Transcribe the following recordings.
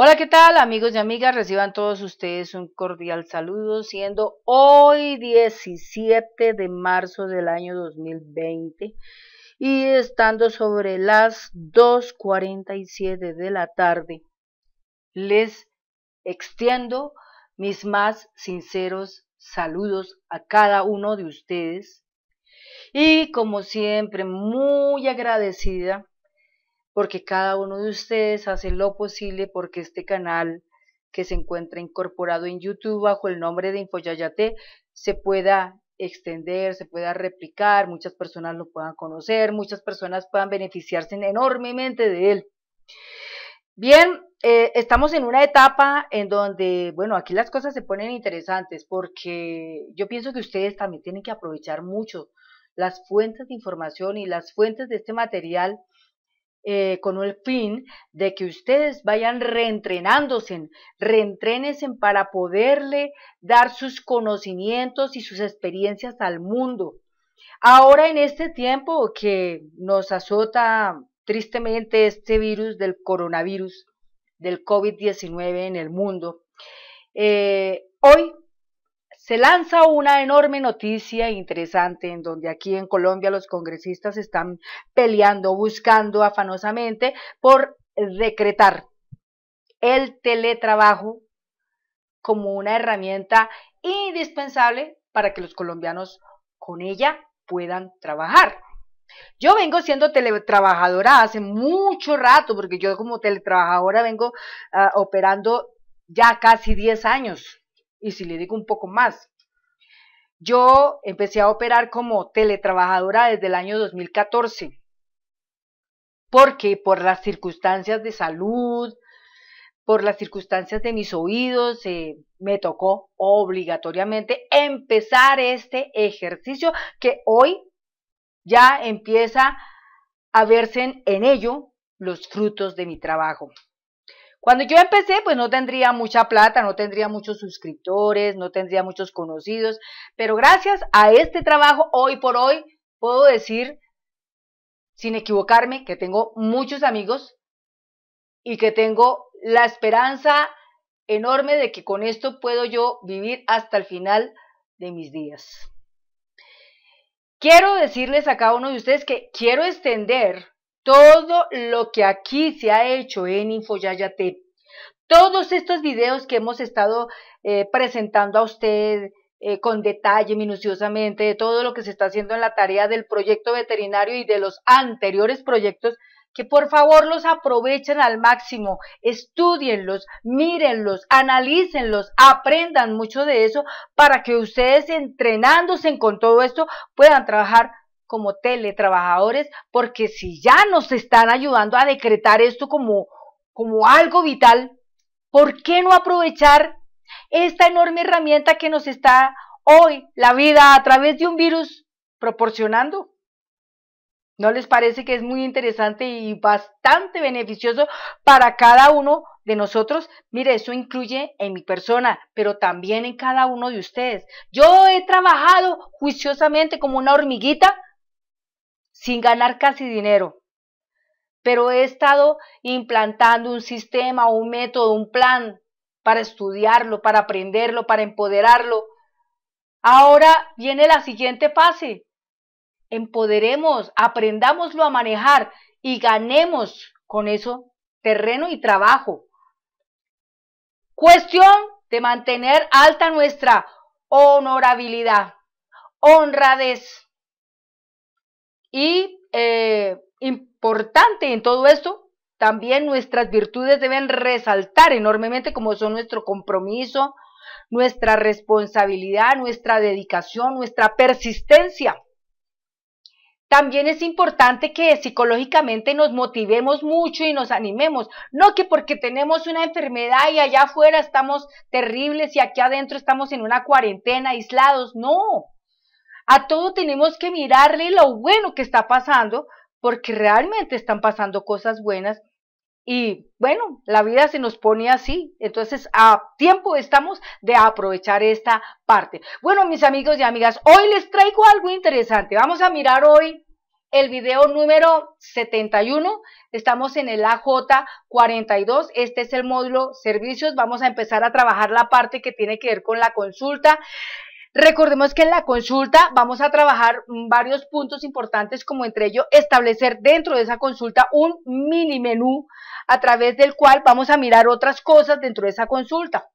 Hola, ¿qué tal amigos y amigas? Reciban todos ustedes un cordial saludo, siendo hoy 17 de marzo del año 2020 y estando sobre las 2.47 de la tarde. Les extiendo mis más sinceros saludos a cada uno de ustedes y como siempre muy agradecida porque cada uno de ustedes hace lo posible porque este canal que se encuentra incorporado en YouTube bajo el nombre de Infoyayate se pueda extender, se pueda replicar, muchas personas lo puedan conocer, muchas personas puedan beneficiarse enormemente de él. Bien, eh, estamos en una etapa en donde, bueno, aquí las cosas se ponen interesantes porque yo pienso que ustedes también tienen que aprovechar mucho las fuentes de información y las fuentes de este material eh, con el fin de que ustedes vayan reentrenándose, reentrénense para poderle dar sus conocimientos y sus experiencias al mundo. Ahora en este tiempo que nos azota tristemente este virus del coronavirus, del COVID-19 en el mundo, eh, hoy se lanza una enorme noticia interesante en donde aquí en Colombia los congresistas están peleando, buscando afanosamente por decretar el teletrabajo como una herramienta indispensable para que los colombianos con ella puedan trabajar. Yo vengo siendo teletrabajadora hace mucho rato, porque yo como teletrabajadora vengo ah, operando ya casi 10 años y si le digo un poco más, yo empecé a operar como teletrabajadora desde el año 2014, porque por las circunstancias de salud, por las circunstancias de mis oídos, eh, me tocó obligatoriamente empezar este ejercicio que hoy ya empieza a verse en ello los frutos de mi trabajo. Cuando yo empecé, pues no tendría mucha plata, no tendría muchos suscriptores, no tendría muchos conocidos, pero gracias a este trabajo, hoy por hoy, puedo decir, sin equivocarme, que tengo muchos amigos y que tengo la esperanza enorme de que con esto puedo yo vivir hasta el final de mis días. Quiero decirles a cada uno de ustedes que quiero extender todo lo que aquí se ha hecho en InfoYayate, todos estos videos que hemos estado eh, presentando a usted eh, con detalle, minuciosamente, de todo lo que se está haciendo en la tarea del proyecto veterinario y de los anteriores proyectos, que por favor los aprovechen al máximo, estudienlos, mírenlos, analícenlos, aprendan mucho de eso para que ustedes entrenándose con todo esto puedan trabajar como teletrabajadores, porque si ya nos están ayudando a decretar esto como, como algo vital, ¿por qué no aprovechar esta enorme herramienta que nos está hoy la vida a través de un virus proporcionando? ¿No les parece que es muy interesante y bastante beneficioso para cada uno de nosotros? Mire, eso incluye en mi persona, pero también en cada uno de ustedes. Yo he trabajado juiciosamente como una hormiguita sin ganar casi dinero. Pero he estado implantando un sistema, un método, un plan para estudiarlo, para aprenderlo, para empoderarlo. Ahora viene la siguiente fase. Empoderemos, aprendámoslo a manejar y ganemos con eso terreno y trabajo. Cuestión de mantener alta nuestra honorabilidad, honradez, y eh, importante en todo esto, también nuestras virtudes deben resaltar enormemente como son nuestro compromiso, nuestra responsabilidad, nuestra dedicación, nuestra persistencia. También es importante que psicológicamente nos motivemos mucho y nos animemos. No que porque tenemos una enfermedad y allá afuera estamos terribles y aquí adentro estamos en una cuarentena aislados. No, a todo tenemos que mirarle lo bueno que está pasando, porque realmente están pasando cosas buenas. Y bueno, la vida se nos pone así, entonces a tiempo estamos de aprovechar esta parte. Bueno, mis amigos y amigas, hoy les traigo algo interesante. Vamos a mirar hoy el video número 71. Estamos en el AJ42. Este es el módulo servicios. Vamos a empezar a trabajar la parte que tiene que ver con la consulta. Recordemos que en la consulta vamos a trabajar mm, varios puntos importantes, como entre ellos establecer dentro de esa consulta un mini menú a través del cual vamos a mirar otras cosas dentro de esa consulta.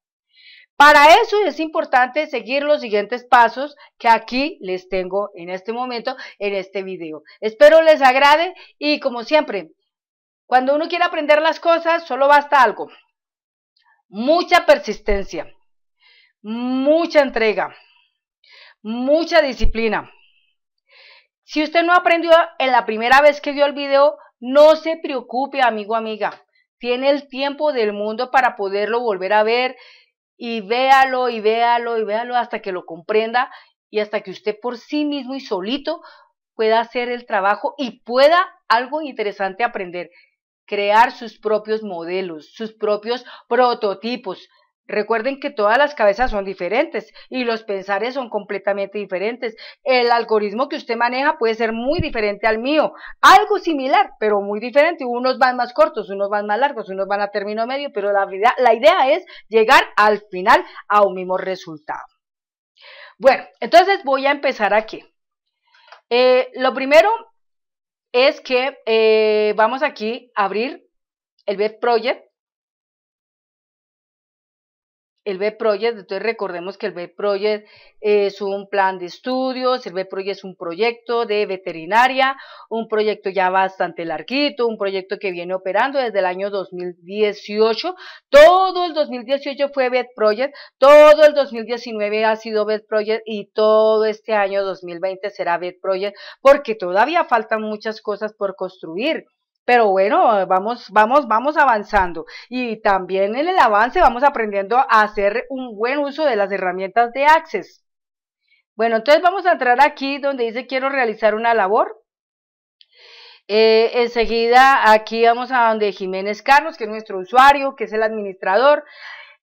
Para eso es importante seguir los siguientes pasos que aquí les tengo en este momento, en este video. Espero les agrade y como siempre, cuando uno quiere aprender las cosas, solo basta algo. Mucha persistencia, mucha entrega, mucha disciplina. Si usted no aprendió en la primera vez que vio el video, no se preocupe, amigo, amiga. Tiene el tiempo del mundo para poderlo volver a ver y véalo y véalo y véalo hasta que lo comprenda y hasta que usted por sí mismo y solito pueda hacer el trabajo y pueda algo interesante aprender. Crear sus propios modelos, sus propios prototipos, Recuerden que todas las cabezas son diferentes y los pensares son completamente diferentes. El algoritmo que usted maneja puede ser muy diferente al mío. Algo similar, pero muy diferente. Unos van más cortos, unos van más largos, unos van a término medio, pero la, idea es llegar al final a un mismo resultado. Bueno, entonces voy a empezar aquí. Eh, lo primero es que eh, vamos aquí a abrir el Bed Project el B-Project, entonces recordemos que el B-Project es un plan de estudios, el B-Project es un proyecto de veterinaria, un proyecto ya bastante larguito, un proyecto que viene operando desde el año 2018, todo el 2018 fue B-Project, todo el 2019 ha sido B-Project y todo este año 2020 será B-Project porque todavía faltan muchas cosas por construir. Pero bueno, vamos, vamos, vamos avanzando. Y también en el avance vamos aprendiendo a hacer un buen uso de las herramientas de Access. Bueno, entonces vamos a entrar aquí donde dice quiero realizar una labor. Eh, enseguida aquí vamos a donde Jiménez Carlos, que es nuestro usuario, que es el administrador.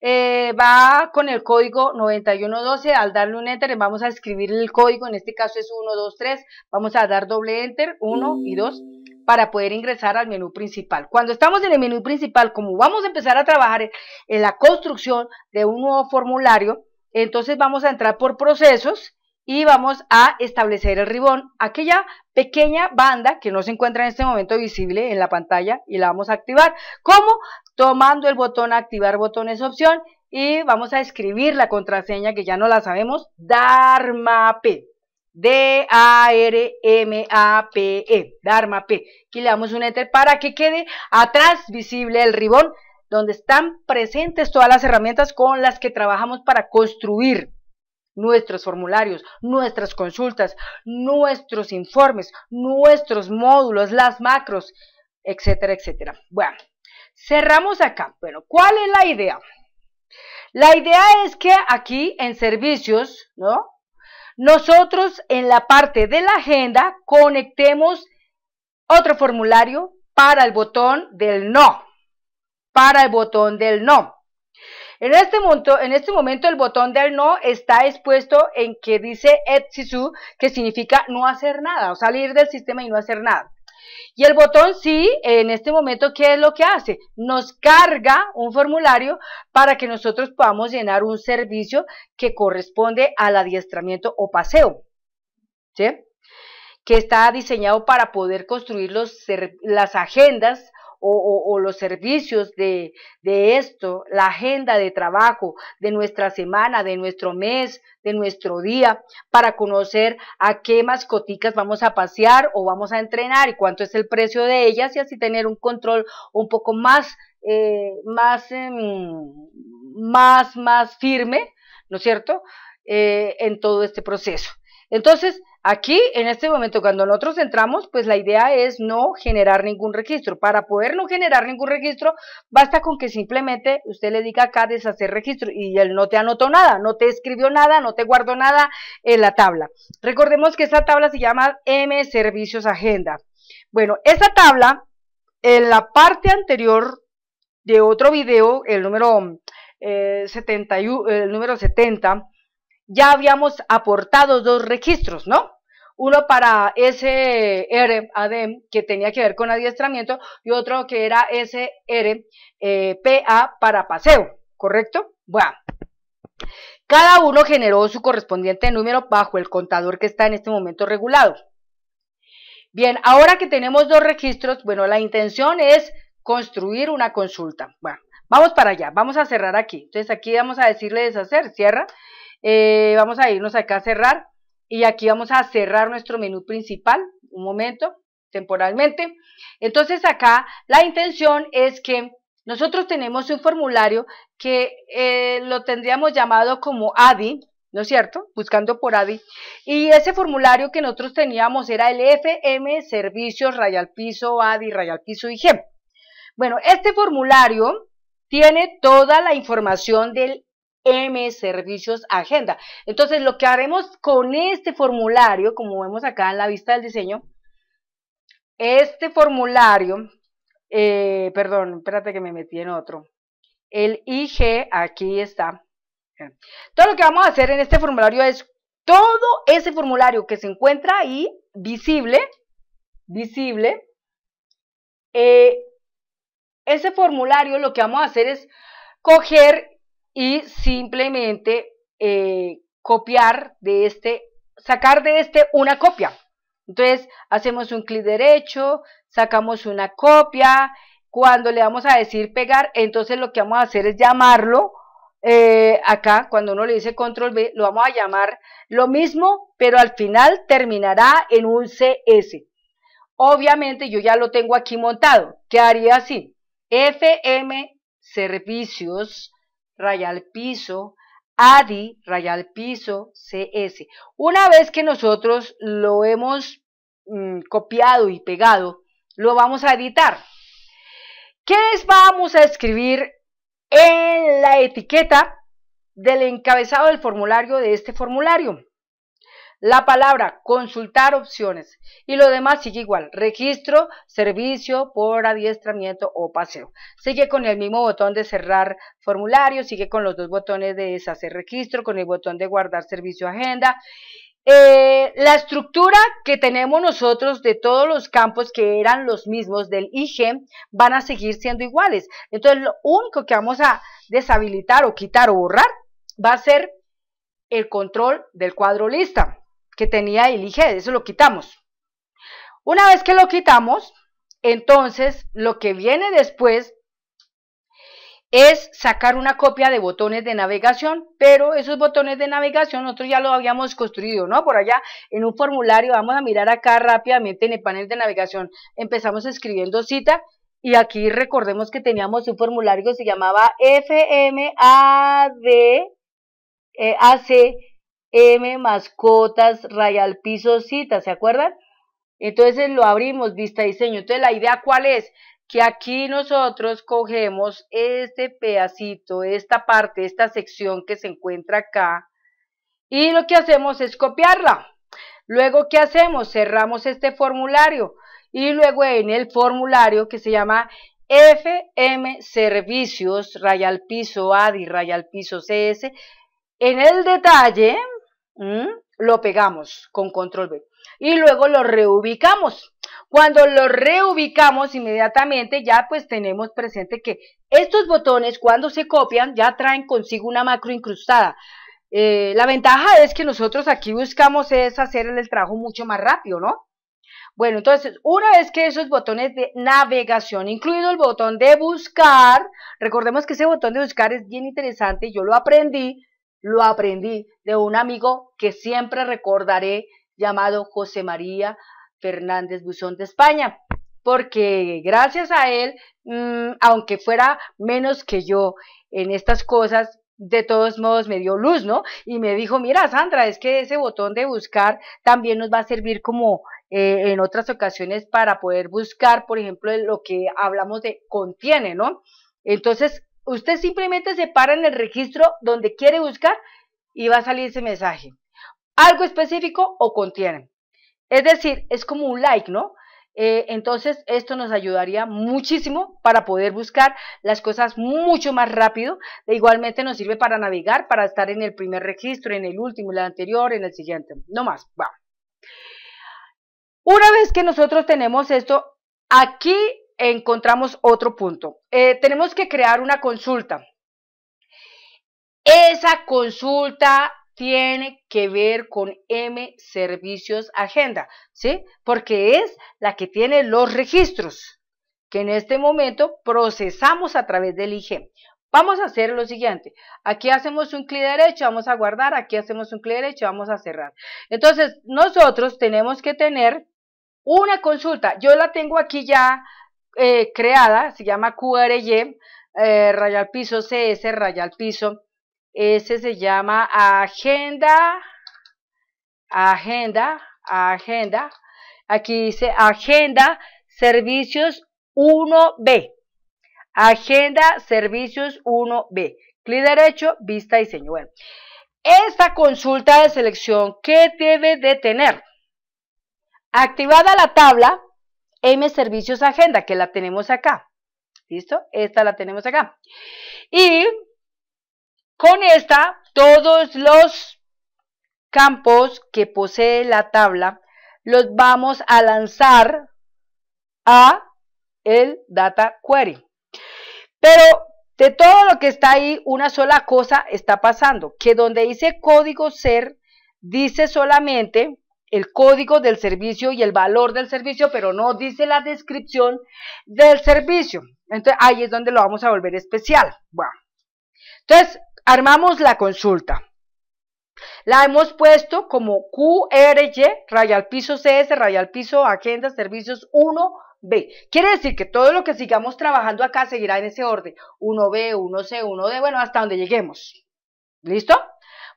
Eh, va con el código 9112, al darle un enter vamos a escribir el código, en este caso es 123, vamos a dar doble enter, 1 y 2, para poder ingresar al menú principal. Cuando estamos en el menú principal, como vamos a empezar a trabajar en la construcción de un nuevo formulario, entonces vamos a entrar por procesos y vamos a establecer el ribón, aquella pequeña banda que no se encuentra en este momento visible en la pantalla y la vamos a activar. ¿Cómo? Tomando el botón activar botones opción y vamos a escribir la contraseña que ya no la sabemos, dar D-A-R-M-A-P-E, Dharma P. Aquí le damos un enter para que quede atrás visible el ribón donde están presentes todas las herramientas con las que trabajamos para construir nuestros formularios, nuestras consultas, nuestros informes, nuestros módulos, las macros, etcétera, etcétera. Bueno, cerramos acá. Bueno, ¿cuál es la idea? La idea es que aquí en servicios, ¿no? Nosotros en la parte de la agenda conectemos otro formulario para el botón del no, para el botón del no. En este, momento, en este momento el botón del no está expuesto en que dice etsisu, que significa no hacer nada, o salir del sistema y no hacer nada. Y el botón sí, en este momento, ¿qué es lo que hace? Nos carga un formulario para que nosotros podamos llenar un servicio que corresponde al adiestramiento o paseo, ¿sí? que está diseñado para poder construir los, las agendas o, los servicios de, de esto, la agenda de trabajo de nuestra semana, de nuestro mes, de nuestro día, para conocer a qué mascoticas vamos a pasear o vamos a entrenar y cuánto es el precio de ellas y así tener un control un poco más, eh, más, em, más, más firme, ¿no es cierto?, eh, en todo este proceso. Entonces, Aquí, en este momento, cuando nosotros entramos, pues la idea es no generar ningún registro. Para poder no generar ningún registro, basta con que simplemente usted le diga acá deshacer registro y él no te anotó nada, no te escribió nada, no te guardó nada en la tabla. Recordemos que esa tabla se llama M Servicios Agenda. Bueno, esa tabla, en la parte anterior de otro video, el número, 71, eh, el número 70, ya habíamos aportado dos registros, ¿no? Uno para SR ADEM, que tenía que ver con adiestramiento, y otro que era SR eh, P para paseo, ¿correcto? Bueno, cada uno generó su correspondiente número bajo el contador que está en este momento regulado. Bien, ahora que tenemos dos registros, bueno, la intención es construir una consulta. Bueno, vamos para allá, vamos a cerrar aquí. Entonces aquí vamos a decirle deshacer, cierra, eh, vamos a irnos acá a cerrar y aquí vamos a cerrar nuestro menú principal, un momento, temporalmente. Entonces acá la intención es que nosotros tenemos un formulario que eh, lo tendríamos llamado como ADI, ¿no es cierto? Buscando por ADI. Y ese formulario que nosotros teníamos era el FM Servicios Rayal Piso ADI Rayal Piso IG. E bueno, este formulario tiene toda la información del M Servicios Agenda. Entonces, lo que haremos con este formulario, como vemos acá en la vista del diseño, este formulario, eh, perdón, espérate que me metí en otro, el IG, aquí está. Todo lo que vamos a hacer en este formulario es todo ese formulario que se encuentra ahí, visible, visible, eh, ese formulario lo que vamos a hacer es coger y simplemente eh, copiar de este, sacar de este una copia. Entonces hacemos un clic derecho, sacamos una copia, cuando le vamos a decir pegar, entonces lo que vamos a hacer es llamarlo, eh, acá cuando uno le dice control B, lo vamos a llamar lo mismo, pero al final terminará en un CS. Obviamente yo ya lo tengo aquí montado, ¿qué haría así? FM servicios Rayal piso, ADI, raya piso, CS. Una vez que nosotros lo hemos mm, copiado y pegado, lo vamos a editar. ¿Qué les vamos a escribir en la etiqueta del encabezado del formulario de este formulario? La palabra consultar opciones y lo demás sigue igual. Registro, servicio por adiestramiento o paseo. Sigue con el mismo botón de cerrar formulario, sigue con los dos botones de deshacer registro, con el botón de guardar servicio agenda. Eh, la estructura que tenemos nosotros de todos los campos que eran los mismos del IGEM van a seguir siendo iguales. Entonces, lo único que vamos a deshabilitar o quitar o borrar va a ser el control del cuadro lista que tenía el IGED, eso lo quitamos. Una vez que lo quitamos, entonces lo que viene después es sacar una copia de botones de navegación, pero esos botones de navegación nosotros ya los habíamos construido, ¿no? Por allá en un formulario, vamos a mirar acá rápidamente en el panel de navegación, empezamos escribiendo cita y aquí recordemos que teníamos un formulario que se llamaba FMADAC. Eh, M, mascotas, Rayal piso, cita, ¿se acuerdan? Entonces lo abrimos, vista diseño. Entonces la idea cuál es? Que aquí nosotros cogemos este pedacito, esta parte, esta sección que se encuentra acá y lo que hacemos es copiarla. Luego, ¿qué hacemos? Cerramos este formulario y luego en el formulario que se llama FM Servicios, Rayal piso ADI, Rayal piso CS, en el detalle lo pegamos con control B. Y luego lo reubicamos. Cuando lo reubicamos inmediatamente, ya pues tenemos presente que estos botones cuando se copian ya traen consigo una macro incrustada. Eh, la ventaja es que nosotros aquí buscamos es hacer el trabajo mucho más rápido, ¿no? Bueno, entonces, una vez que esos botones de navegación, incluido el botón de buscar, recordemos que ese botón de buscar es bien interesante, yo lo aprendí lo aprendí de un amigo que siempre recordaré llamado José María Fernández Buzón de España, porque gracias a él, mm, aunque fuera menos que yo en estas cosas, de todos modos me dio luz, ¿no? Y me dijo, mira Sandra, es que ese botón de buscar también nos va a servir como eh, en otras ocasiones para poder buscar, por ejemplo, lo que hablamos de contiene, ¿no? Entonces, Usted simplemente se para en el registro donde quiere buscar y va a salir ese mensaje. Algo específico o contiene. Es decir, es como un like, ¿no? Eh, entonces, esto nos ayudaría muchísimo para poder buscar las cosas mucho más rápido. E igualmente nos sirve para navegar, para estar en el primer registro, en el último, en el anterior, en el siguiente. No más. Va. Una vez que nosotros tenemos esto, aquí encontramos otro punto. Eh, tenemos que crear una consulta. Esa consulta tiene que ver con M Servicios Agenda, ¿sí? Porque es la que tiene los registros que en este momento procesamos a través del IG. Vamos a hacer lo siguiente. Aquí hacemos un clic derecho, vamos a guardar. Aquí hacemos un clic derecho, vamos a cerrar. Entonces, nosotros tenemos que tener una consulta. Yo la tengo aquí ya eh, creada, se llama QRY, eh, raya piso CS, rayal piso. Ese se llama agenda, agenda, agenda. Aquí dice agenda servicios 1B. Agenda servicios 1B. Clic derecho, vista diseño. Bueno, esta consulta de selección, ¿qué debe de tener? Activada la tabla M Servicios Agenda, que la tenemos acá. ¿Listo? Esta la tenemos acá. Y con esta, todos los campos que posee la tabla los vamos a lanzar a el data query. Pero de todo lo que está ahí, una sola cosa está pasando, que donde dice código ser, dice solamente el código del servicio y el valor del servicio, pero no dice la descripción del servicio. Entonces ahí es donde lo vamos a volver especial. Bueno. Entonces armamos la consulta. La hemos puesto como QRY, al piso CS, al piso agenda servicios 1B. Quiere decir que todo lo que sigamos trabajando acá seguirá en ese orden. 1B, 1C, 1D, bueno, hasta donde lleguemos. ¿Listo?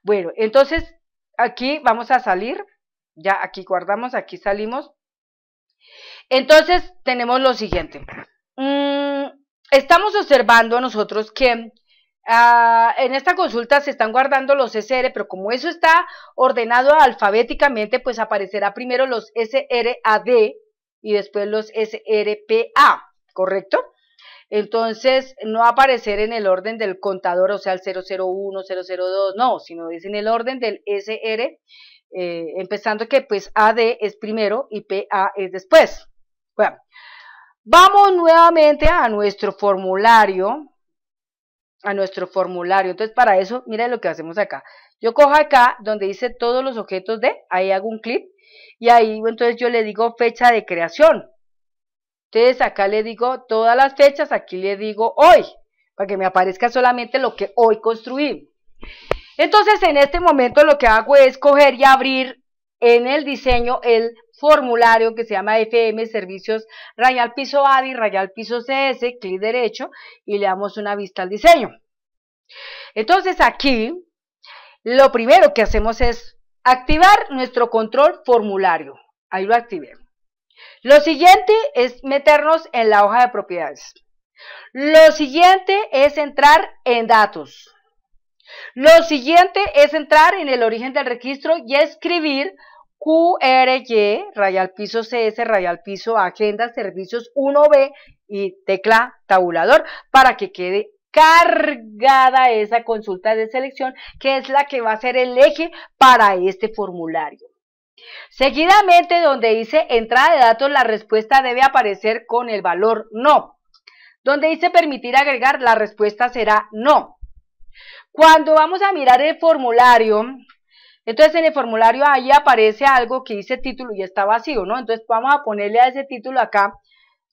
Bueno, entonces aquí vamos a salir ya aquí guardamos, aquí salimos. Entonces tenemos lo siguiente. Mm, estamos observando nosotros que ah, en esta consulta se están guardando los SR, pero como eso está ordenado alfabéticamente, pues aparecerá primero los SRAD y después los SRPA, ¿correcto? Entonces, no aparecer en el orden del contador, o sea, el 001, 002, no, sino es en el orden del SR, eh, empezando que pues AD es primero y PA es después. Bueno, vamos nuevamente a nuestro formulario, a nuestro formulario. Entonces para eso, mira lo que hacemos acá. Yo cojo acá donde dice todos los objetos de, ahí hago un clic y ahí entonces yo le digo fecha de creación. Entonces acá le digo todas las fechas, aquí le digo hoy, para que me aparezca solamente lo que hoy construí. Entonces en este momento lo que hago es coger y abrir en el diseño el formulario que se llama FM Servicios Rayal Piso ADI, Rayal Piso CS, clic derecho y le damos una vista al diseño. Entonces aquí lo primero que hacemos es activar nuestro control formulario. Ahí lo activé. Lo siguiente es meternos en la hoja de propiedades. Lo siguiente es entrar en datos. Lo siguiente es entrar en el origen del registro y escribir QRY, rayal piso CS, rayal piso agenda servicios 1B y tecla tabulador para que quede cargada esa consulta de selección que es la que va a ser el eje para este formulario. Seguidamente, donde dice entrada de datos, la respuesta debe aparecer con el valor no. Donde dice permitir agregar, la respuesta será no. Cuando vamos a mirar el formulario, entonces en el formulario ahí aparece algo que dice título y está vacío, ¿no? Entonces vamos a ponerle a ese título acá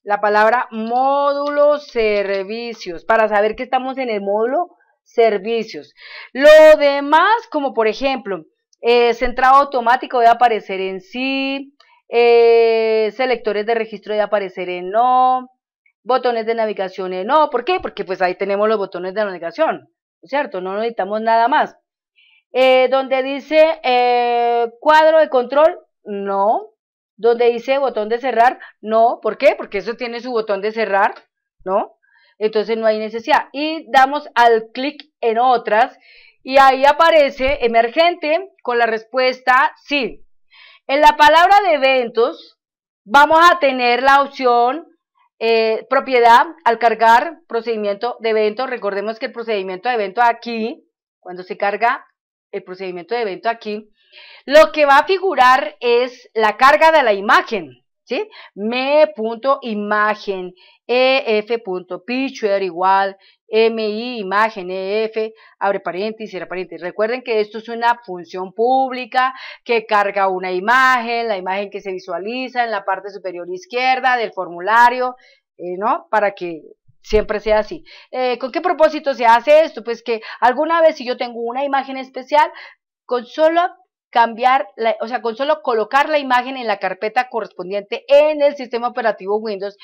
la palabra módulo servicios para saber que estamos en el módulo servicios. Lo demás, como por ejemplo, eh, centrado automático debe aparecer en sí, eh, selectores de registro debe aparecer en no, botones de navegación en no. ¿Por qué? Porque pues ahí tenemos los botones de navegación. ¿cierto? No necesitamos nada más. Eh, donde dice eh, cuadro de control, no. Donde dice botón de cerrar, no. ¿Por qué? Porque eso tiene su botón de cerrar, ¿no? Entonces no hay necesidad. Y damos al clic en otras y ahí aparece emergente con la respuesta sí. En la palabra de eventos vamos a tener la opción eh, propiedad al cargar procedimiento de evento. Recordemos que el procedimiento de evento aquí, cuando se carga el procedimiento de evento aquí, lo que va a figurar es la carga de la imagen. ¿Sí? Me.imagen, ef.picture igual, MI, imagen, EF, abre paréntesis, cierra paréntesis. Recuerden que esto es una función pública que carga una imagen, la imagen que se visualiza en la parte superior izquierda del formulario, eh, ¿no? Para que siempre sea así. Eh, ¿Con qué propósito se hace esto? Pues que alguna vez si yo tengo una imagen especial, con solo cambiar, o sea, con solo colocar la imagen en la carpeta correspondiente en el sistema operativo Windows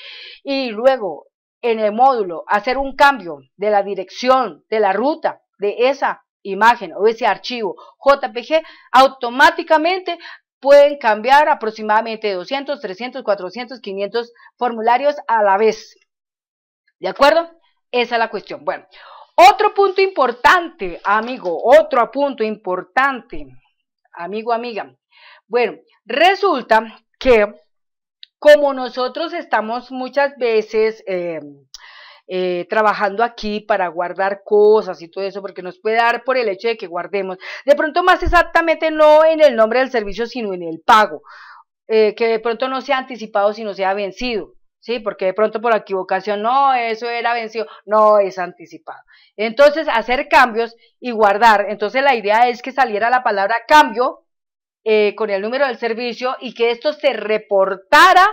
y luego en el módulo hacer un cambio de la dirección, de la ruta de esa imagen o ese archivo JPG, automáticamente pueden cambiar aproximadamente 200, 300, 400, 500 formularios a la vez. ¿De acuerdo? Esa es la cuestión. Bueno, otro punto importante, amigo, otro punto importante, amigo, amiga. Bueno, resulta que como nosotros estamos muchas veces eh, eh, trabajando aquí para guardar cosas y todo eso, porque nos puede dar por el hecho de que guardemos, de pronto más exactamente no en el nombre del servicio, sino en el pago, eh, que de pronto no sea anticipado, sino sea vencido. Sí, porque de pronto por equivocación, no, eso era vencido, no es anticipado. Entonces, hacer cambios y guardar. Entonces, la idea es que saliera la palabra cambio eh, con el número del servicio y que esto se reportara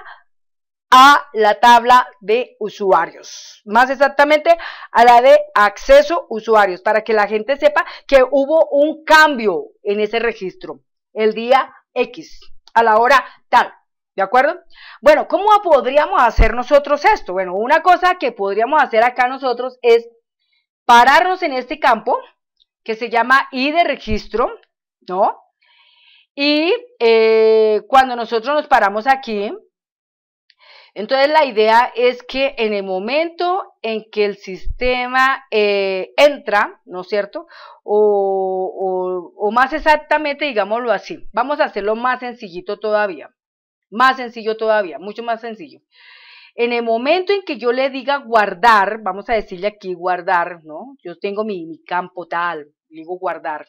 a la tabla de usuarios, más exactamente a la de acceso usuarios, para que la gente sepa que hubo un cambio en ese registro el día X, a la hora tal. ¿De acuerdo? Bueno, ¿cómo podríamos hacer nosotros esto? Bueno, una cosa que podríamos hacer acá nosotros es pararnos en este campo que se llama I de registro, ¿no? Y eh, cuando nosotros nos paramos aquí, entonces la idea es que en el momento en que el sistema eh, entra, ¿no es cierto? O, más exactamente, digámoslo así, vamos a hacerlo más sencillito todavía, más sencillo todavía, mucho más sencillo. En el momento en que yo le diga guardar, vamos a decirle aquí guardar, ¿no? Yo tengo mi, mi campo tal, digo guardar.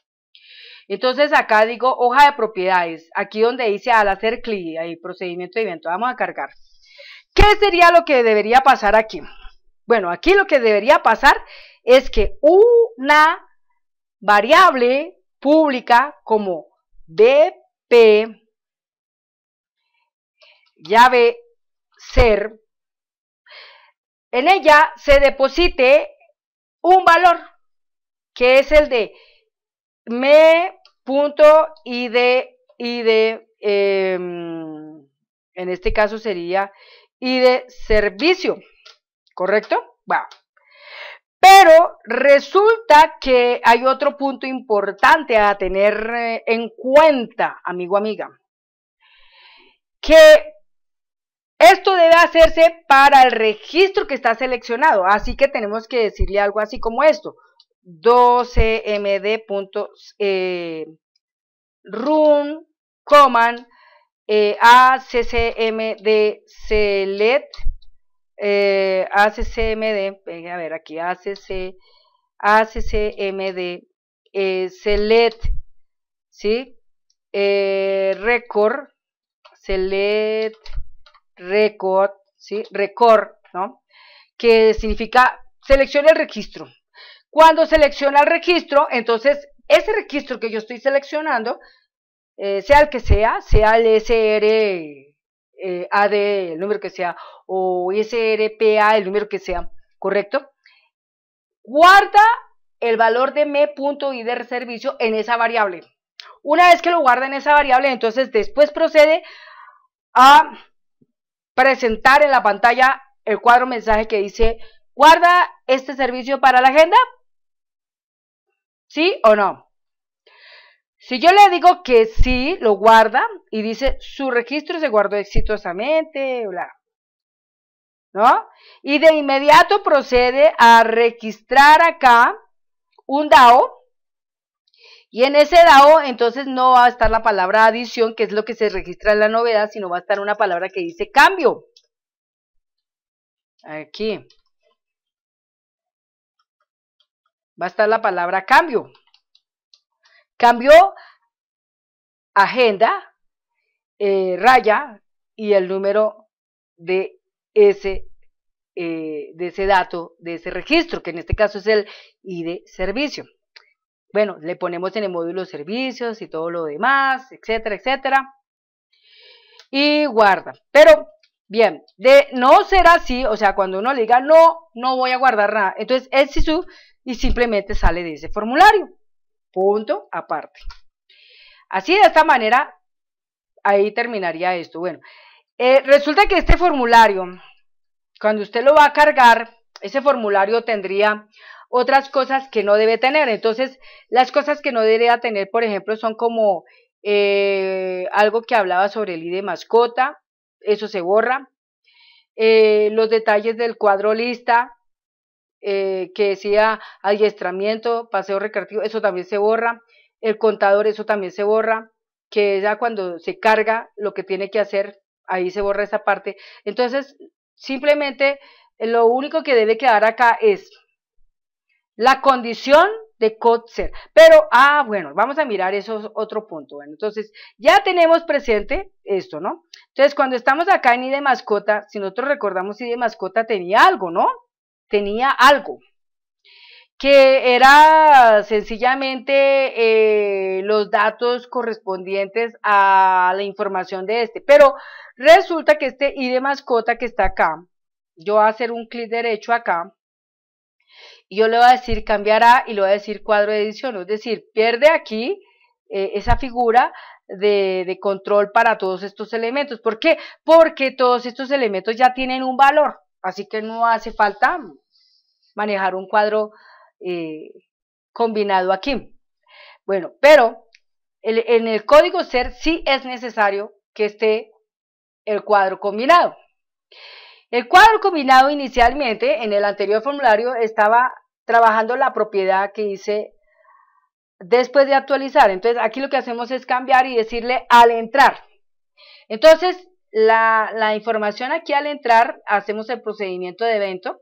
Entonces acá digo hoja de propiedades, aquí donde dice al hacer clic, ahí procedimiento de evento, vamos a cargar. ¿Qué sería lo que debería pasar aquí? Bueno, aquí lo que debería pasar es que una variable pública como BP, llave ser, en ella se deposite un valor que es el de me punto y de, de em, en este caso sería y de servicio, ¿correcto? Bueno, pero resulta que hay otro punto importante a tener eh, en cuenta, amigo, amiga, que esto debe hacerse para el registro que está seleccionado, así que tenemos que decirle algo así como esto. 12 eh, run command, eh, ACCMD select, eh, ACCMD, eh, a ver aquí, ACC, ACCMD eh, select, ¿sí? record, select, record, ¿sí? Record, ¿no? Que significa selecciona el registro. Cuando selecciona el registro, entonces ese registro que yo estoy seleccionando, eh, sea el que sea, sea el SR eh, el número que sea, o SRPA, el número que sea, ¿correcto? Guarda el valor de me.id servicio en esa variable. Una vez que lo guarda en esa variable, entonces después procede a presentar en la pantalla el cuadro mensaje que dice guarda este servicio para la agenda ¿Sí o no? Si yo le digo que sí, lo guarda y dice su registro se guardó exitosamente, bla. ¿No? Y de inmediato procede a registrar acá un DAO y en ese DAO entonces no va a estar la palabra adición, que es lo que se registra en la novedad, sino va a estar una palabra que dice cambio. Aquí. va a estar la palabra cambio. Cambio, agenda, eh, raya y el número de ese, eh, de ese dato, de ese registro, que en este caso es el ID servicio. Bueno, le ponemos en el módulo servicios y todo lo demás, etcétera, etcétera. Y guarda. Pero Bien, de no ser así, o sea, cuando uno le diga no, no voy a guardar nada. Entonces, el su y simplemente sale de ese formulario. Punto aparte. Así de esta manera, ahí terminaría esto. Bueno, eh, resulta que este formulario, cuando usted lo va a cargar, ese formulario tendría otras cosas que no debe tener. Entonces, las cosas que no debería tener, por ejemplo, son como eh, algo que hablaba sobre el ID mascota, eso se borra. Eh, los detalles del cuadro lista, eh, que decía adiestramiento, paseo recreativo, eso también se borra, el contador, eso también se borra, que ya cuando se carga lo que tiene que hacer, ahí se borra esa parte. Entonces, simplemente eh, lo único que debe quedar acá es la condición de ser. Pero, ah, bueno, vamos a mirar eso otro punto. Bueno, entonces, ya tenemos presente esto, ¿no? Entonces, cuando estamos acá en I de mascota, si nosotros recordamos, si de mascota tenía algo, ¿no? tenía algo que era sencillamente eh, los datos correspondientes a la información de este. Pero resulta que este ID mascota que está acá, yo voy a hacer un clic derecho acá, y yo le voy a decir cambiará y le voy a decir cuadro de edición, es decir, pierde aquí eh, esa figura de, de control para todos estos elementos. ¿Por qué? Porque todos estos elementos ya tienen un valor. Así que no hace falta manejar un cuadro eh, combinado aquí. Bueno, pero en el código SER sí es necesario que esté el cuadro combinado. El cuadro combinado inicialmente en el anterior formulario estaba trabajando la propiedad que hice después de actualizar. Entonces aquí lo que hacemos es cambiar y decirle al entrar. Entonces la, información aquí al entrar, hacemos el procedimiento de evento.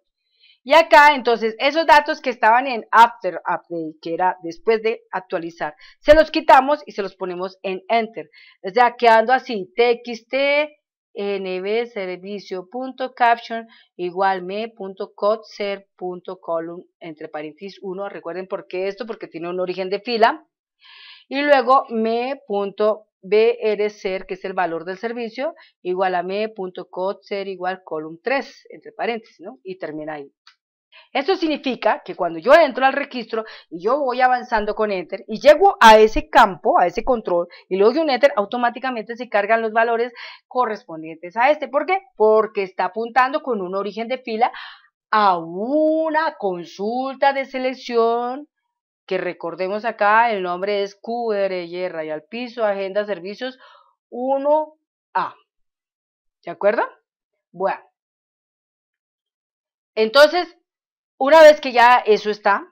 Y acá, entonces, esos datos que estaban en After Update, que era después de actualizar, se los quitamos y se los ponemos en Enter. O sea, quedando así, txt nbservicio.caption igual me.codeser.column entre paréntesis 1. Recuerden por qué esto, porque tiene un origen de fila y luego me.brcer, que es el valor del servicio, igual a me.codser igual column 3, entre paréntesis, ¿no? Y termina ahí. Esto significa que cuando yo entro al registro y yo voy avanzando con Enter y llego a ese campo, a ese control, y luego de un Enter, automáticamente se cargan los valores correspondientes a este. ¿Por qué? Porque está apuntando con un origen de fila a una consulta de selección que recordemos acá, el nombre es QRY, y al piso, agenda, servicios 1A. ¿De acuerdo? Bueno. Entonces, una vez que ya eso está,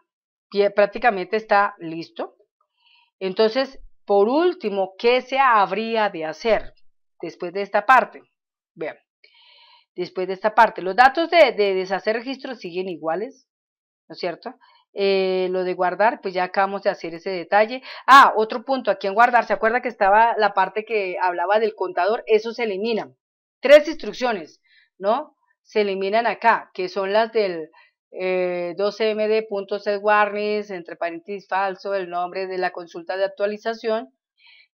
prácticamente está listo, entonces, por último, ¿qué se habría de hacer después de esta parte? Vean, después de esta parte, los datos de, de deshacer registros siguen iguales, ¿no es cierto? Eh, lo de guardar, pues ya acabamos de hacer ese detalle. Ah, otro punto, aquí en guardar, ¿se acuerda que estaba la parte que hablaba del contador? Eso se eliminan. Tres instrucciones, ¿no? Se eliminan acá, que son las del eh, 12md.setwarnings, entre paréntesis falso, el nombre de la consulta de actualización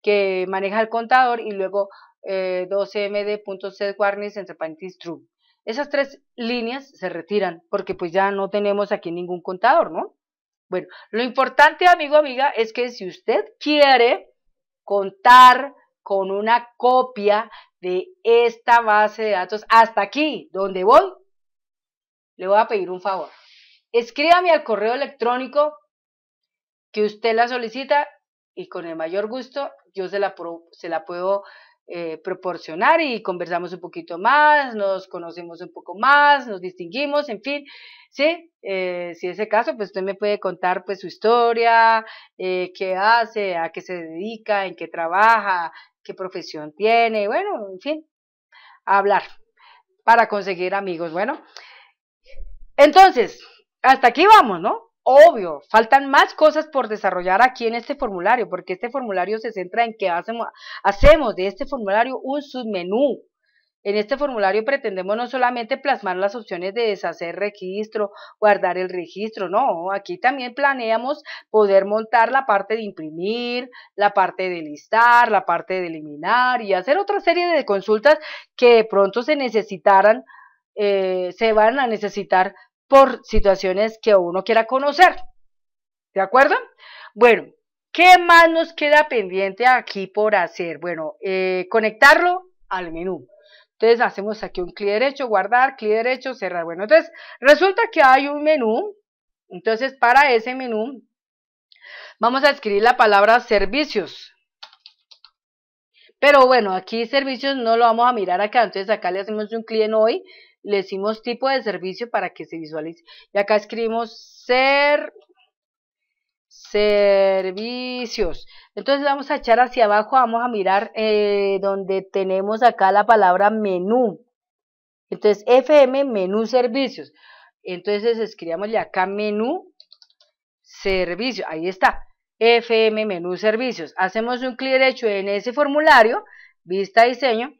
que maneja el contador y luego eh, 12md.setwarnings, entre paréntesis true. Esas tres líneas se retiran porque pues ya no tenemos aquí ningún contador, ¿no? Bueno, lo importante, amigo, amiga, es que si usted quiere contar con una copia de esta base de datos hasta aquí, donde voy, le voy a pedir un favor. Escríbame al correo electrónico que usted la solicita y con el mayor gusto yo se la, se la puedo eh, proporcionar y conversamos un poquito más, nos conocemos un poco más, nos distinguimos, en fin, sí, eh, si es el caso, pues usted me puede contar pues su historia, eh, qué hace, a qué se dedica, en qué trabaja, qué profesión tiene, bueno, en fin, hablar para conseguir amigos, bueno. Entonces, hasta aquí vamos, ¿no? Obvio, faltan más cosas por desarrollar aquí en este formulario, porque este formulario se centra en que hacemos, de este formulario un submenú, en este formulario pretendemos no solamente plasmar las opciones de deshacer registro, guardar el registro, no, aquí también planeamos poder montar la parte de imprimir, la parte de listar, la parte de eliminar y hacer otra serie de consultas que pronto se necesitarán, eh, se van a necesitar por situaciones que uno quiera conocer. ¿De acuerdo? Bueno, ¿qué más nos queda pendiente aquí por hacer? Bueno, eh, conectarlo al menú. Entonces hacemos aquí un clic derecho, guardar, clic derecho, cerrar. Bueno, entonces resulta que hay un menú. Entonces para ese menú vamos a escribir la palabra servicios. Pero bueno, aquí servicios no lo vamos a mirar acá, entonces acá le hacemos un clic en hoy, le decimos tipo de servicio para que se visualice. Y acá escribimos ser servicios. Entonces vamos a echar hacia abajo, vamos a mirar eh, donde tenemos acá la palabra menú. Entonces FM menú servicios. Entonces ya acá menú servicio. Ahí está. FM menú servicios. Hacemos un clic derecho en ese formulario, vista diseño.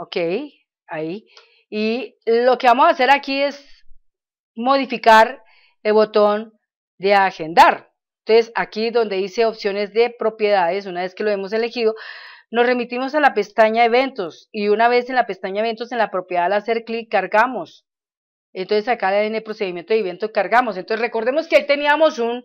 Ok, ahí. Y lo que vamos a hacer aquí es modificar el botón de agendar. Entonces, aquí donde dice opciones de propiedades, una vez que lo hemos elegido, nos remitimos a la pestaña eventos y una vez en la pestaña eventos, en la propiedad al hacer clic, cargamos. Entonces, acá en el procedimiento de eventos cargamos. Entonces, recordemos que ahí teníamos un,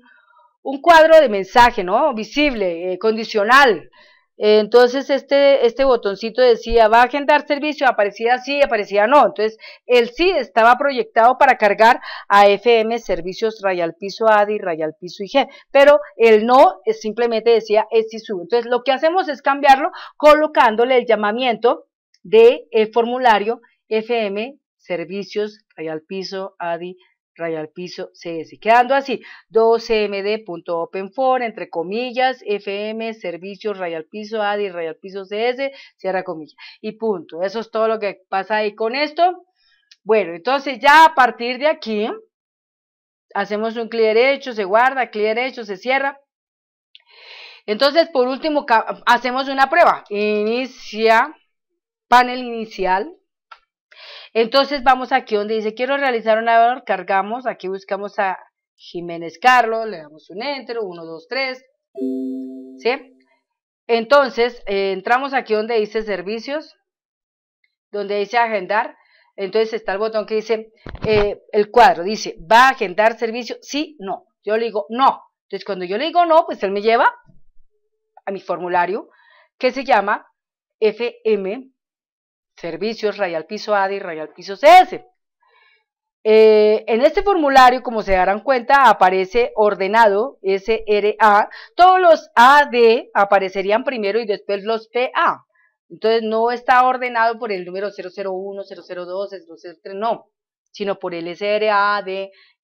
un cuadro de mensaje, ¿no? Visible, eh, condicional, entonces este, este botoncito decía, va a agendar servicio, aparecía sí, aparecía no. Entonces el sí estaba proyectado para cargar a FM servicios rayal piso ADI, rayal piso IG, pero el no simplemente decía es y su Entonces lo que hacemos es cambiarlo colocándole el llamamiento de el eh, formulario FM servicios rayal piso ADI, rayal piso CS, quedando así 2md.openfor entre comillas fm servicios rayal piso adi rayal piso CS, cierra comillas y punto. Eso es todo lo que pasa ahí con esto. Bueno, entonces ya a partir de aquí hacemos un clic derecho, se guarda, clic derecho, se cierra. Entonces, por último, hacemos una prueba. Inicia panel inicial entonces vamos aquí donde dice quiero realizar un valor, cargamos, aquí buscamos a Jiménez Carlos, le damos un enter, 1, 2, 3, ¿sí? Entonces eh, entramos aquí donde dice servicios, donde dice agendar, entonces está el botón que dice eh, el cuadro, dice va a agendar servicio, sí, no, yo le digo no, entonces cuando yo le digo no, pues él me lleva a mi formulario que se llama FM servicios radial piso AD y radial piso CS. Eh, en este formulario, como se darán cuenta, aparece ordenado SRA. Todos los AD aparecerían primero y después los PA. Entonces no está ordenado por el número 001, 002, 003, no, sino por el SRA, AD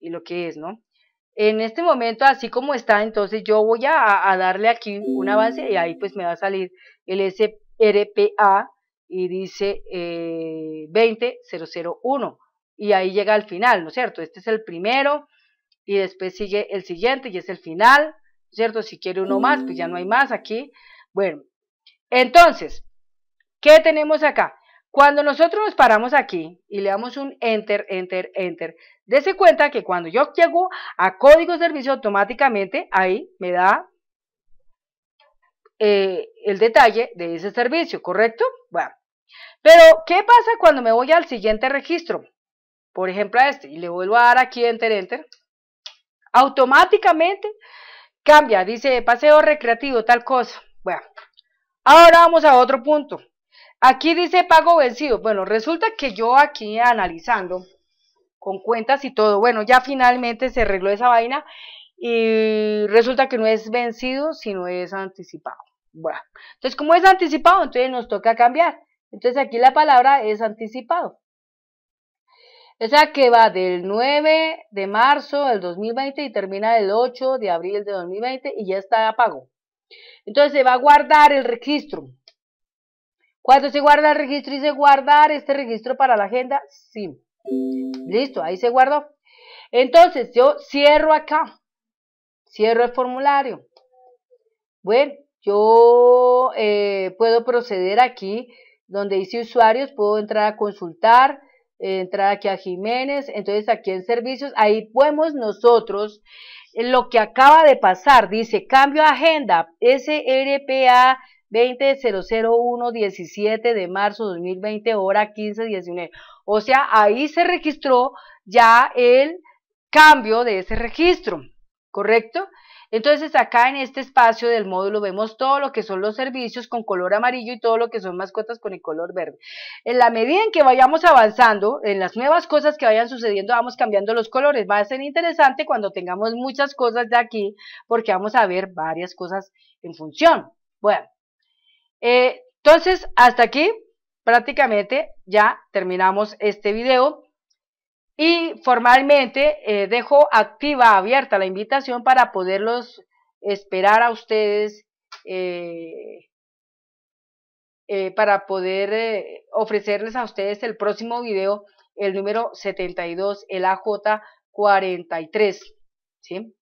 y lo que es, ¿no? En este momento, así como está, entonces yo voy a, a darle aquí un avance y ahí pues me va a salir el SRPA y dice eh, 20001 y ahí llega al final, ¿no es cierto? Este es el primero y después sigue el siguiente y es el final, cierto? Si quiere uno más, pues ya no hay mm. más aquí. Bueno, entonces, ¿qué tenemos acá? Cuando nosotros nos paramos aquí y le damos un enter, enter, enter, dése cuenta que cuando yo llego a código de servicio automáticamente, ahí me da eh, el detalle de ese servicio, ¿correcto? Bueno, pero, ¿qué pasa cuando me voy al siguiente registro? Por ejemplo, a este, y le vuelvo a dar aquí Enter, Enter. Automáticamente cambia, dice paseo recreativo, tal cosa. Bueno, ahora vamos a otro punto. Aquí dice pago vencido. Bueno, resulta que yo aquí analizando con cuentas y todo, bueno, ya finalmente se arregló esa vaina y resulta que no es vencido, sino es anticipado. Bueno, entonces como es anticipado, entonces nos toca cambiar. Entonces aquí la palabra es anticipado. O sea que va del 9 de marzo del 2020 y termina el 8 de abril de 2020 y ya está pago. Entonces se va a guardar el registro. Cuando se guarda el registro, se guardar este registro para la agenda. Sí. Listo, ahí se guardó. Entonces yo cierro acá. Cierro el formulario. Bueno, yo eh, puedo proceder aquí donde dice usuarios, puedo entrar a consultar, eh, entrar aquí a Jiménez, entonces aquí en servicios, ahí podemos nosotros, eh, lo que acaba de pasar, dice cambio de agenda, SRPA 17 de marzo 2020, hora 19 O sea, ahí se registró ya el cambio de ese registro, ¿correcto? Entonces acá en este espacio del módulo vemos todo lo que son los servicios con color amarillo y todo lo que son mascotas con el color verde. En la medida en que vayamos avanzando, en las nuevas cosas que vayan sucediendo, vamos cambiando los colores. Va a ser interesante cuando tengamos muchas cosas de aquí porque vamos a ver varias cosas en función. Bueno, eh, entonces hasta aquí prácticamente ya terminamos este video. Y formalmente eh, dejo activa, abierta la invitación para poderlos esperar a ustedes, eh, eh, para poder ofrecerles a ustedes el próximo video, el número 72, el AJ43. ¿sí?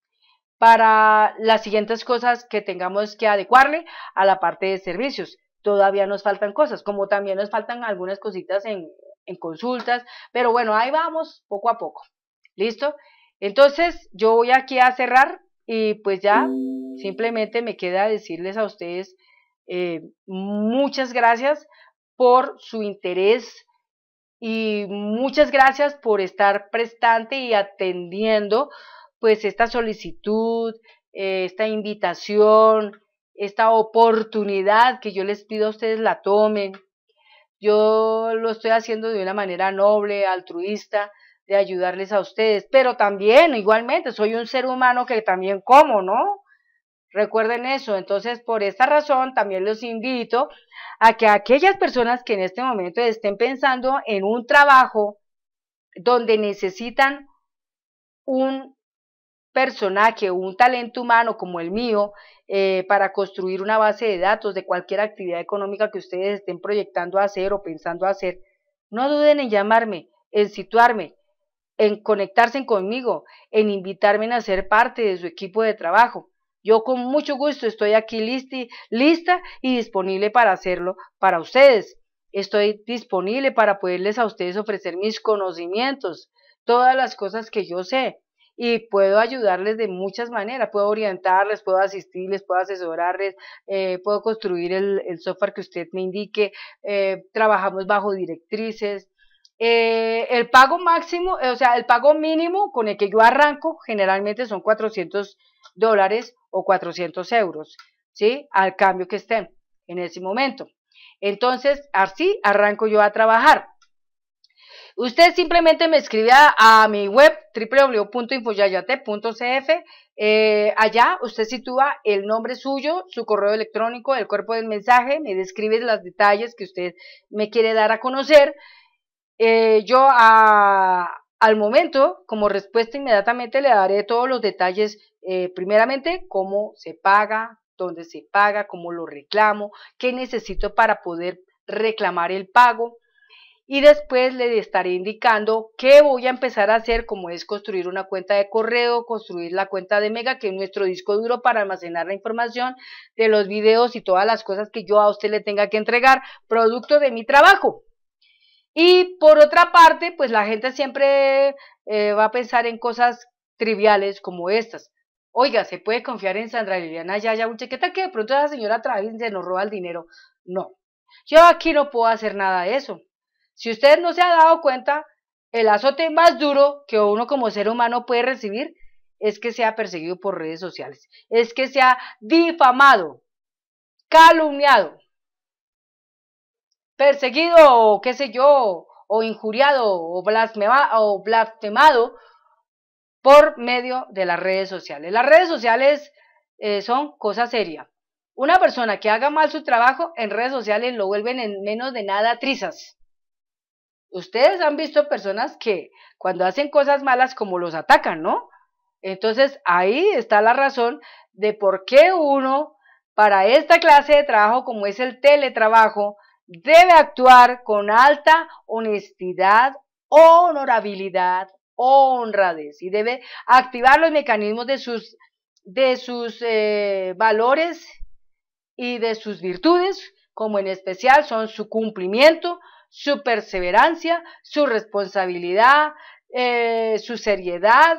Para las siguientes cosas que tengamos que adecuarle a la parte de servicios. Todavía nos faltan cosas, como también nos faltan algunas cositas en, en consultas, pero bueno, ahí vamos poco a poco. ¿Listo? Entonces, yo voy aquí a cerrar y pues ya simplemente me queda decirles a ustedes eh, muchas gracias por su interés y muchas gracias por estar prestante y atendiendo pues esta solicitud, eh, esta invitación, esta oportunidad que yo les pido a ustedes la tomen, yo lo estoy haciendo de una manera noble, altruista, de ayudarles a ustedes, pero también igualmente soy un ser humano que también como, ¿no? Recuerden eso. Entonces, por esta razón, también los invito a que aquellas personas que en este momento estén pensando en un trabajo donde necesitan un personaje, un talento humano como el mío, eh, para construir una base de datos de cualquier actividad económica que ustedes estén proyectando hacer o pensando hacer, no duden en llamarme, en situarme, en conectarse conmigo, en invitarme a ser parte de su equipo de trabajo. Yo con mucho gusto estoy aquí lista y disponible para hacerlo para ustedes. Estoy disponible para poderles a ustedes ofrecer mis conocimientos, todas las cosas que yo sé, y puedo ayudarles de muchas maneras, puedo orientarles, puedo asistirles, puedo asesorarles, eh, puedo construir el, software que usted me indique, eh, trabajamos bajo directrices. Eh, el pago máximo, o sea, el pago mínimo con el que yo arranco generalmente son 400 dólares o 400 euros, ¿sí? Al cambio que estén en ese momento. Entonces, así arranco yo a trabajar. Usted simplemente me escribe a, mi web www.infoyayate.cf. Eh, allá usted sitúa el nombre suyo, su correo electrónico, el cuerpo del mensaje, me describe los detalles que usted me quiere dar a conocer. Eh, yo al momento, como respuesta inmediatamente, le daré todos los detalles, eh, primeramente, cómo se paga, dónde se paga, cómo lo reclamo, qué necesito para poder reclamar el pago, y después le estaré indicando qué voy a empezar a hacer, como es construir una cuenta de correo, construir la cuenta de Mega, que es nuestro disco duro para almacenar la información de los videos y todas las cosas que yo a usted le tenga que entregar, producto de mi trabajo. Y por otra parte, pues la gente siempre eh, va a pensar en cosas triviales como estas. Oiga, ¿se puede confiar en Sandra Liliana Yaya? un tal que de pronto esa señora y se nos roba el dinero? No, yo aquí no puedo hacer nada de eso. Si usted no se ha dado cuenta, el azote más duro que uno como ser humano puede recibir es que sea perseguido por redes sociales, es que sea difamado, calumniado, perseguido o qué sé yo, o injuriado o, o blasfemado por medio de las redes sociales. Las redes sociales eh, son cosa seria. Una persona que haga mal su trabajo en redes sociales lo vuelven en menos de nada trizas. Ustedes han visto personas que cuando hacen cosas malas como los atacan, ¿no? Entonces ahí está la razón de por qué uno para esta clase de trabajo como es el teletrabajo debe actuar con alta honestidad, honorabilidad, honradez y debe activar los mecanismos de sus, de sus eh, valores y de sus virtudes, como en especial son su cumplimiento, su perseverancia, su responsabilidad, eh, su seriedad,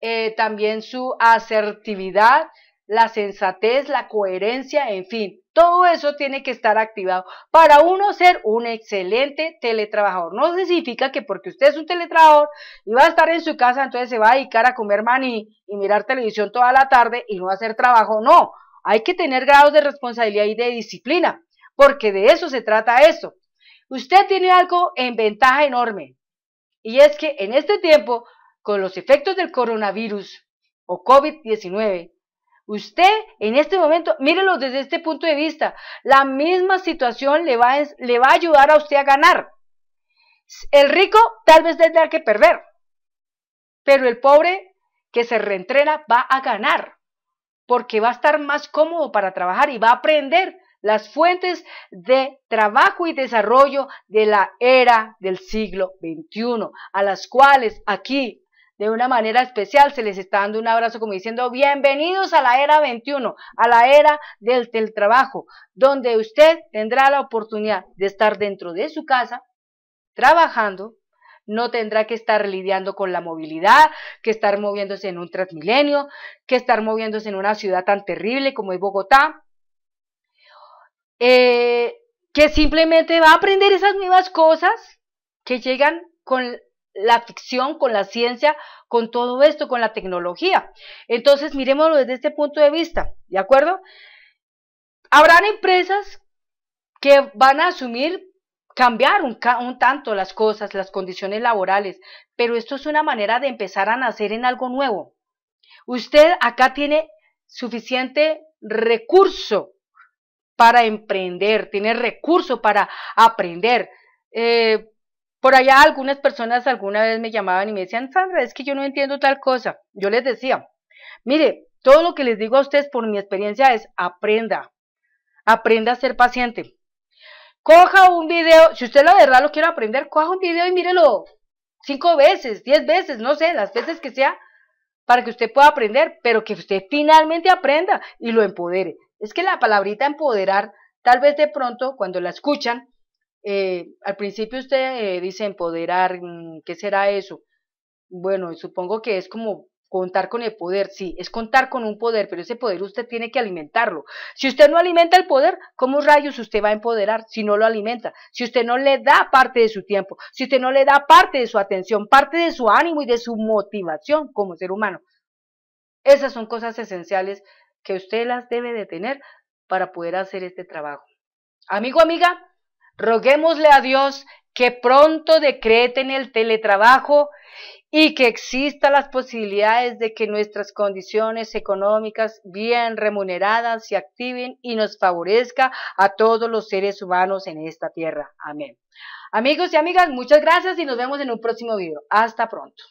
eh, también su asertividad, la sensatez, la coherencia, en fin, todo eso tiene que estar activado para uno ser un excelente teletrabajador. No significa que porque usted es un teletrabajador y va a estar en su casa, entonces se va a dedicar a comer maní y mirar televisión toda la tarde y no hacer trabajo. No, hay que tener grados de responsabilidad y de disciplina, porque de eso se trata esto usted tiene algo en ventaja enorme. Y es que en este tiempo, con los efectos del coronavirus o COVID-19, usted en este momento, mírelo desde este punto de vista, la misma situación le va, le va a ayudar a usted a ganar. El rico tal vez tendrá que perder, pero el pobre que se reentrena va a ganar, porque va a estar más cómodo para trabajar y va a aprender las fuentes de trabajo y desarrollo de la era del siglo XXI, a las cuales aquí de una manera especial se les está dando un abrazo como diciendo bienvenidos a la era 21, a la era del, del trabajo, donde usted tendrá la oportunidad de estar dentro de su casa, trabajando, no tendrá que estar lidiando con la movilidad, que estar moviéndose en un transmilenio, que estar moviéndose en una ciudad tan terrible como es Bogotá, eh, que simplemente va a aprender esas nuevas cosas que llegan con la ficción, con la ciencia, con todo esto, con la tecnología. Entonces, miremoslo desde este punto de vista, ¿de acuerdo? Habrán empresas que van a asumir cambiar un, tanto las cosas, las condiciones laborales, pero esto es una manera de empezar a nacer en algo nuevo. Usted acá tiene suficiente recurso para emprender, tiene recursos para aprender. Eh, por allá algunas personas alguna vez me llamaban y me decían, Sandra, es que yo no entiendo tal cosa. Yo les decía, mire, todo lo que les digo a ustedes por mi experiencia es aprenda, aprenda a ser paciente. Coja un video, si usted la verdad lo quiere aprender, coja un video y mírelo cinco veces, diez veces, no sé, las veces que sea, para que usted pueda aprender, pero que usted finalmente aprenda y lo empodere. Es que la palabrita empoderar, tal vez de pronto cuando la escuchan, eh, al principio usted eh, dice empoderar, mm, ¿qué será eso? Bueno, supongo que es como contar con el poder, sí, es contar con un poder, pero ese poder usted tiene que alimentarlo. Si usted no alimenta el poder, ¿cómo rayos usted va a empoderar si no lo alimenta? Si usted no le da parte de su tiempo, si usted no le da parte de su atención, parte de su ánimo y de su motivación como ser humano. Esas son cosas esenciales que usted las debe de tener para poder hacer este trabajo. Amigo, amiga, roguémosle a Dios que pronto decreten el teletrabajo y que existan las posibilidades de que nuestras condiciones económicas bien remuneradas se activen y nos favorezca a todos los seres humanos en esta tierra. Amén. Amigos y amigas, muchas gracias y nos vemos en un próximo video. Hasta pronto.